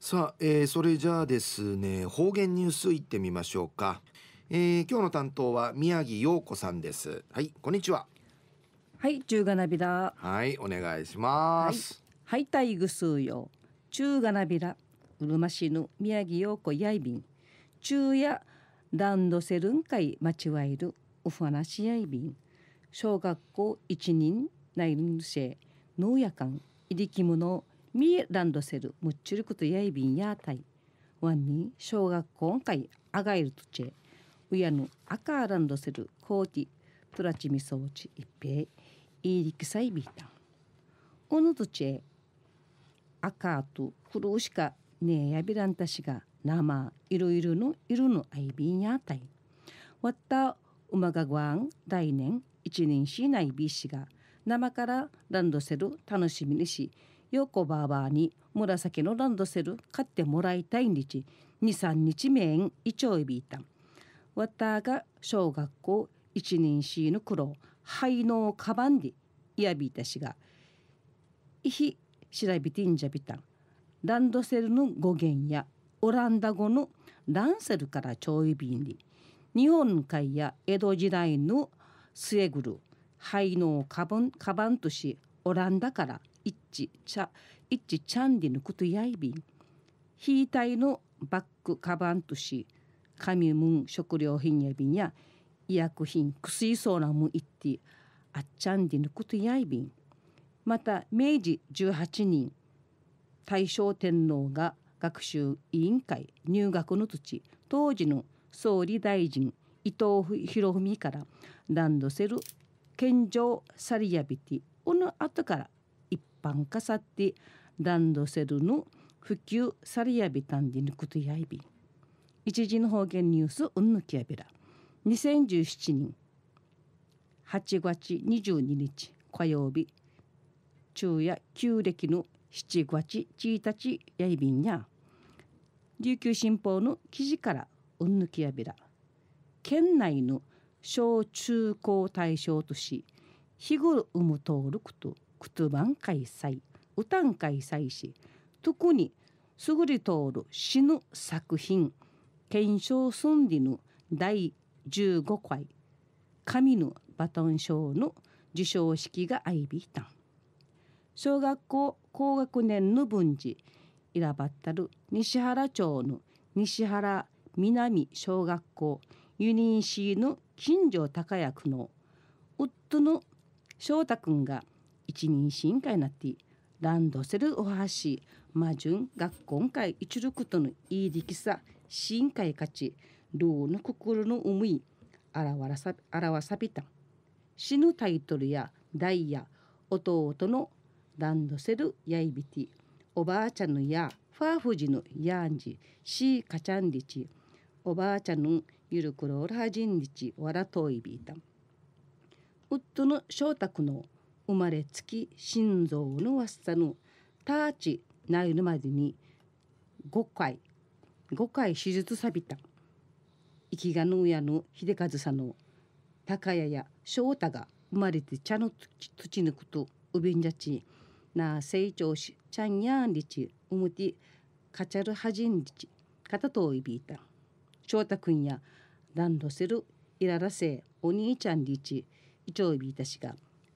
さあ、えー、それじゃあですね方言ニュースいってみましょうか、えー、今日の担当は宮城洋子さんですはいこんにちははい中がなびだはいお願いしますはいタイグスーよ中がなびらうるま市の宮城洋子やいびん中夜ランドセルンい間違えるお話やいびん小学校一人内輪生農夜間いりきものミーランドセルムっチりルクトヤイビンヤータイワー小学校んかいアガイルトチェウヤヌアカーランドセルコーティトラチミソウチ一平イいリキサイビータンオヌトチェアカートクルーシカネヤビランタシが生いろいろのいろのアイビンヤータイわったうまがごあん来年一年しないびーシが生からランドセル楽しみにしヨコバーバーに紫のランドセル買ってもらいたいん日23日面いちょいびいたわたが小学校一人しの苦労廃能かばんでいやびいたしがいひしらびてんじゃびたんランドセルの語源やオランダ語のランセルからちょいびんに日本海や江戸時代の末ぐる廃能カバンカバンとしオランダから一致茶一致チャンディのことやいびんたいのバックカバンとし紙むん食料品やびんや医薬品薬そうなむいってあっちゃんでぬことやいびんまた明治18人大正天皇が学習委員会入学の土当時の総理大臣伊藤博文からランドセル献上サリヤビティこの後からパンカサッティランドセルの普及サリヤビタンディヌクトヤイビ一時の方言ニュースうんぬきやびら2017年8月22日火曜日昼夜旧暦の7月1日やいびんや琉球新報の記事からうんぬきやびら県内の小中高対象とし日頃産む登録と言葉開催歌ん開催し特にすぐり通る死ぬ作品検証寸んでぬ第15回神のバトン賞の授賞式が相びたん小学校高学年の文字いらばったる西原町の西原南小学校ユニーシーの近所高役の夫の翔太君が一人進会なってランドセルおはしマジュン学校一力とのいい力さ深海勝ち老の心の思い表さ表さびた死ぬタイトルやダイヤ弟のランドセルやいびておばあちゃんのやファーフジのやんじシーカゃんンちおばあちゃんのゆるくろらはじんりちわらといびいた。ウッドの翔太くの生まれつき心臓のわっさのターチないるまでに5回5回手術さびた生きがの親の秀和さんの高谷や翔太が生まれて茶の土抜くとうびんじゃちな成長しちゃんやんりちうむてかちゃるはじんりちかたとおいびいた翔太くんやランドセルいららせお兄ちゃんりち伊調びいたしが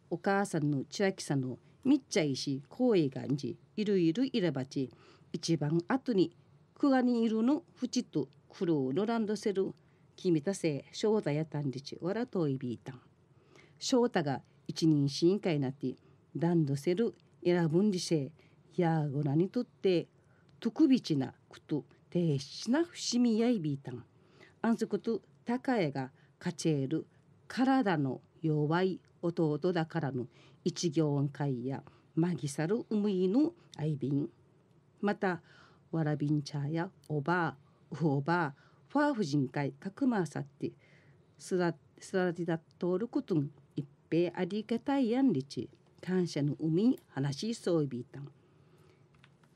お母さんの千秋さんのみっちゃいし光栄がんじいるいるいらばち一番後にくわにいるのふちと苦労のランドセル君たせ翔太やたんじちわらといびいたん翔太が一人委員会なってランドセル選ぶんじせやごらにとって特別なことてしな伏見やいびいたんあんそこと高えがかちえる体の弱い弟だからの一行会やまぎさるうむいぬあいびんまたわらびん茶やおばあうおばあファージ人会かくまさってすらすらりだとることんぺいありがたいやんりち感謝の海話しそうびいたん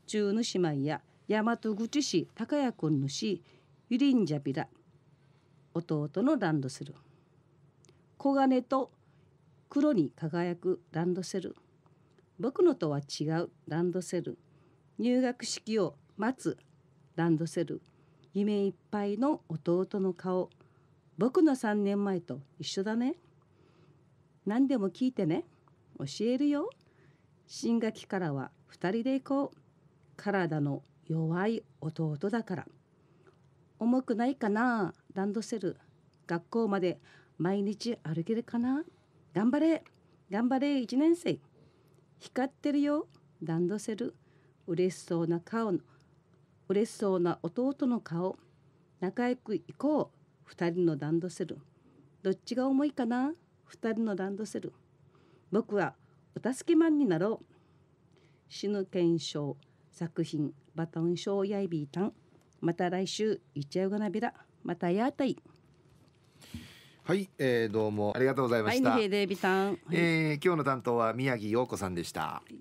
中の姉妹や大和口市高くんのし、ゆりんじゃびら弟のランドする。黄金と黒に輝くランドセル僕のとは違うランドセル入学式を待つランドセル夢いっぱいの弟の顔僕の3年前と一緒だね何でも聞いてね教えるよ新学期からは2人で行こう体の弱い弟だから重くないかなランドセル学校まで毎日歩けるかな頑張れ頑張れ1年生光ってるよランドセル嬉しそうな顔の嬉しそうな弟の顔仲良く行こう2人のランドセルどっちが重いかな2人のランドセル僕はお助けマンになろう死ぬ検証作品バトンショーやいびいたんまた来週いっちゃうがなびらまたやあたい。はい、えー、どうもありがとうございました。はい、えー、今日の担当は宮城洋子さんでした。はい